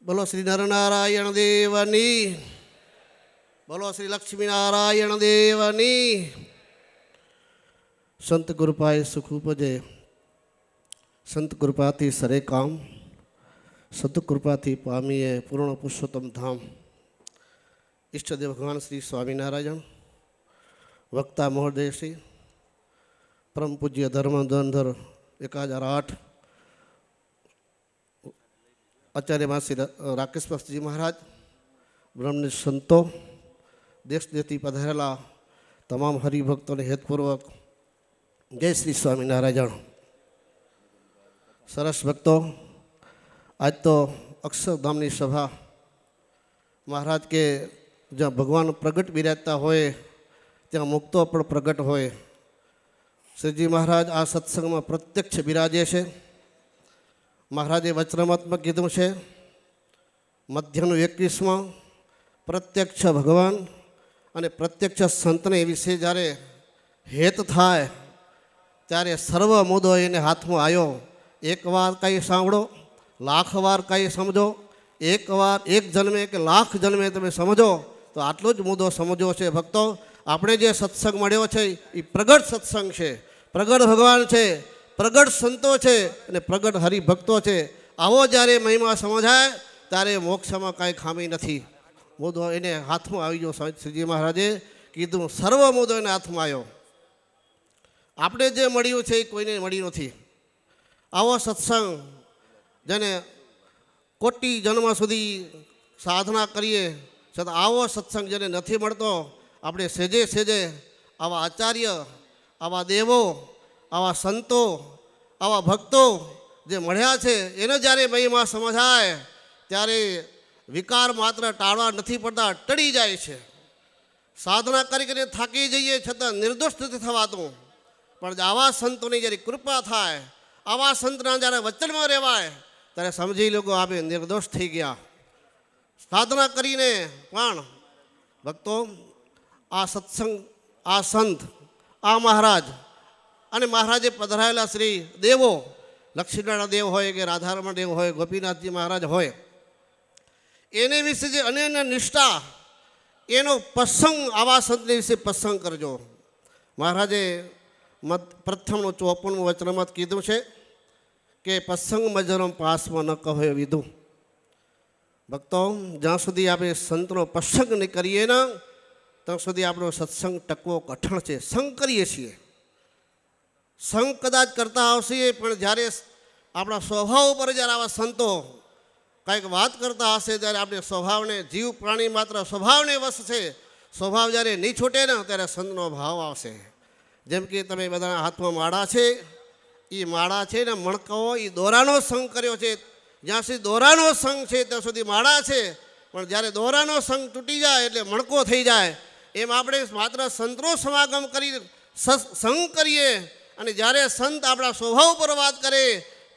બોલો શ્રી નરનારાયણ દેવની બોલો શ્રી લક્ષ્મીનારાયણ દેવની સંત કૃપાએ સુખ ઉપજે સંત કૃપાથી સરે કામ સંત કૃપાથી પામીએ પૂર્ણ પુરુષોત્તમ ધામ ઈષ્ટદેવ ભગવાન શ્રી સ્વામિનારાયણ વક્તા મહોદય શ્રી પરમ પૂજ્ય ધર્મધંધર એક હજાર આઠ આચાર્યમાં શ્રી રાકેશ શાસ્ત્રીજી મહારાજ બ્રહ્મની સંતો દેશ દેશથી પધારેલા તમામ હરિભક્તોને હેતપૂર્વક જય શ્રી સ્વામિનારાયણ સરસ ભક્તો આજ તો અક્ષરધામની સભા મહારાજ કે જ્યાં ભગવાન પ્રગટ બિરાજતા હોય ત્યાં મુક્તો પણ પ્રગટ હોય શ્રીજી મહારાજ આ સત્સંગમાં પ્રત્યક્ષ બિરાજે છે મહારાજે વચનાત્મક કીધું છે મધ્યનું એકવીસમાં પ્રત્યક્ષ ભગવાન અને પ્રત્યક્ષ સંતને વિશે જ્યારે હેત થાય ત્યારે સર્વ મુદ્દો એને હાથમાં આવ્યો એક વાર કાંઈ સાંભળો લાખ વાર કાંઈ સમજો એક વાર એક જન્મે કે લાખ જન્મે તમે સમજો તો આટલો જ મુદ્દો સમજો છે ભક્તો આપણે જે સત્સંગ મળ્યો છે એ પ્રગટ સત્સંગ છે પ્રગટ ભગવાન છે પ્રગટ સંતો છે અને પ્રગટ હરિભક્તો છે આવો જ્યારે મહિમા સમજાય ત્યારે મોક્ષમાં કાંઈ ખામી નથી મોદો એને હાથમાં આવી ગયો શ્રીજી મહારાજે કીધું સર્વ મુદ્દો એને હાથમાં આવ્યો આપણે જે મળ્યું છે એ કોઈને મળ્યું નથી આવો સત્સંગ જેને કોટી જન્મ સુધી સાધના કરીએ છતાં આવો સત્સંગ જેને નથી મળતો આપણે સેજે સેજે આવા આચાર્ય આવા દેવો આવા સંતો આવા ભક્તો જે મળ્યા છે એને જ્યારે મહિમા સમજાય ત્યારે વિકાર માત્ર ટાળવા નથી પડતા ટળી જાય છે સાધના કરી કરીને થાકી જઈએ છતાં નિર્દોષ નથી થવાતું પણ આવા સંતોની જ્યારે કૃપા થાય આવા સંતના જ્યારે વચનમાં રહેવાય ત્યારે સમજી લોકો આપે નિર્દોષ થઈ ગયા સાધના કરીને પણ ભક્તો આ સત્સંગ આ સંત આ મહારાજ અને મહારાજે પધરાયેલા શ્રી દેવો લક્ષ્મીનારાયણ દેવ હોય કે રાધારમણ દેવ હોય ગોપીનાથજી મહારાજ હોય એને વિશે જે અનન્ય નિષ્ઠા એનો પ્રસંગ આવા સંતને વિશે પ્રસંગ કરજો મહારાજે મત પ્રથમનું ચોપનમું વચનમત કીધું છે કે પ્રસંગ મજરમ પાસમાં ન કહો વિધું ભક્તો જ્યાં સુધી આપણે સંતનો પ્રસંગ નહીં કરીએ ને ત્યાં સુધી આપણો સત્સંગ ટકવો કઠણ છે સંગ કરીએ છીએ સંઘ કદાચ કરતા આવશે પણ જ્યારે આપણા સ્વભાવ ઉપર જ્યારે આવા સંતો કંઈક વાત કરતા હશે ત્યારે આપણે સ્વભાવને જીવ પ્રાણી માત્ર સ્વભાવને વસ છે સ્વભાવ જ્યારે નહીં છૂટે ને ત્યારે સંતનો ભાવ આવશે જેમ કે તમે બધા હાથમાં માળા છે એ માળા છે ને મણકો એ દોરાનો સંઘ કર્યો છે જ્યાં સુધી દોરાનો સંઘ છે ત્યાં સુધી માળા છે પણ જ્યારે દોરાનો સંઘ તૂટી જાય એટલે મણકો થઈ જાય એમ આપણે માત્ર સંતનો સમાગમ કરી સંઘ કરીએ અને જ્યારે સંત આપણા સ્વભાવ પર વાત કરે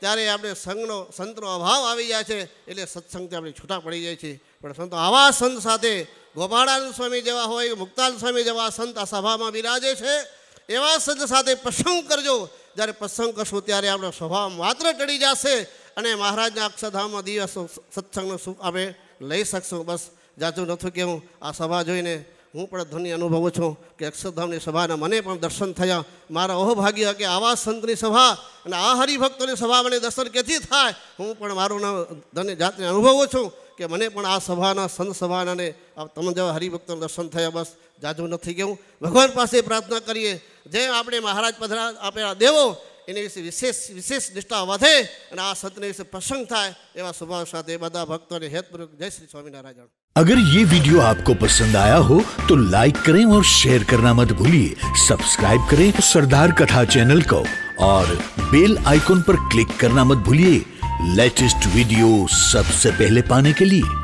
ત્યારે આપણે સંઘનો સંતનો અભાવ આવી જાય છે એટલે સત્સંગથી આપણે છૂટા પડી જાય છે પણ સંતો આવા સંત સાથે ગોપાળાનંદ સ્વામી જેવા હોય મુક્તાન સ્વામી જેવા સંત આ સભામાં બિરાજે છે એવા સંત સાથે પ્રસંગ કરજો જ્યારે પ્રસંગ કરશું ત્યારે આપણો સ્વભાવ માત્ર ટળી જશે અને મહારાજના અક્ષરધામમાં દિવસ સત્સંગનો સુખ આપણે લઈ શકશું બસ જાજુ નથી કહેવું આ સભા જોઈને હું પણ ધન્ય અનુભવું છું કે અક્ષરધામની સભાના મને પણ દર્શન થયા મારા અહોભાગ્ય કે આવા સંતની સભા અને આ હરિભક્તોની સભા મને દર્શન કેથી થાય હું પણ મારું નામ ધન્ય જાતને અનુભવું છું કે મને પણ આ સભાના સંત સભાનાને તમે જેવા હરિભક્તોને દર્શન થયા બસ જાજુ નથી ગયું ભગવાન પાસે પ્રાર્થના કરીએ જેમ આપણે મહારાજ પધરા આપેલા દેવો એની વિશે વિશેષ વિશેષ નિષ્ઠા વધે અને આ સંતને વિશે પ્રસંગ થાય એવા સ્વભાવ સાથે બધા ભક્તોને હેતપૂર્વક જય શ્રી સ્વામિનારાયણ अगर ये वीडियो आपको पसंद आया हो तो लाइक करें और शेयर करना मत भूलिए सब्सक्राइब करें सरदार कथा चैनल को और बेल आइकॉन पर क्लिक करना मत भूलिए लेटेस्ट वीडियो सबसे पहले पाने के लिए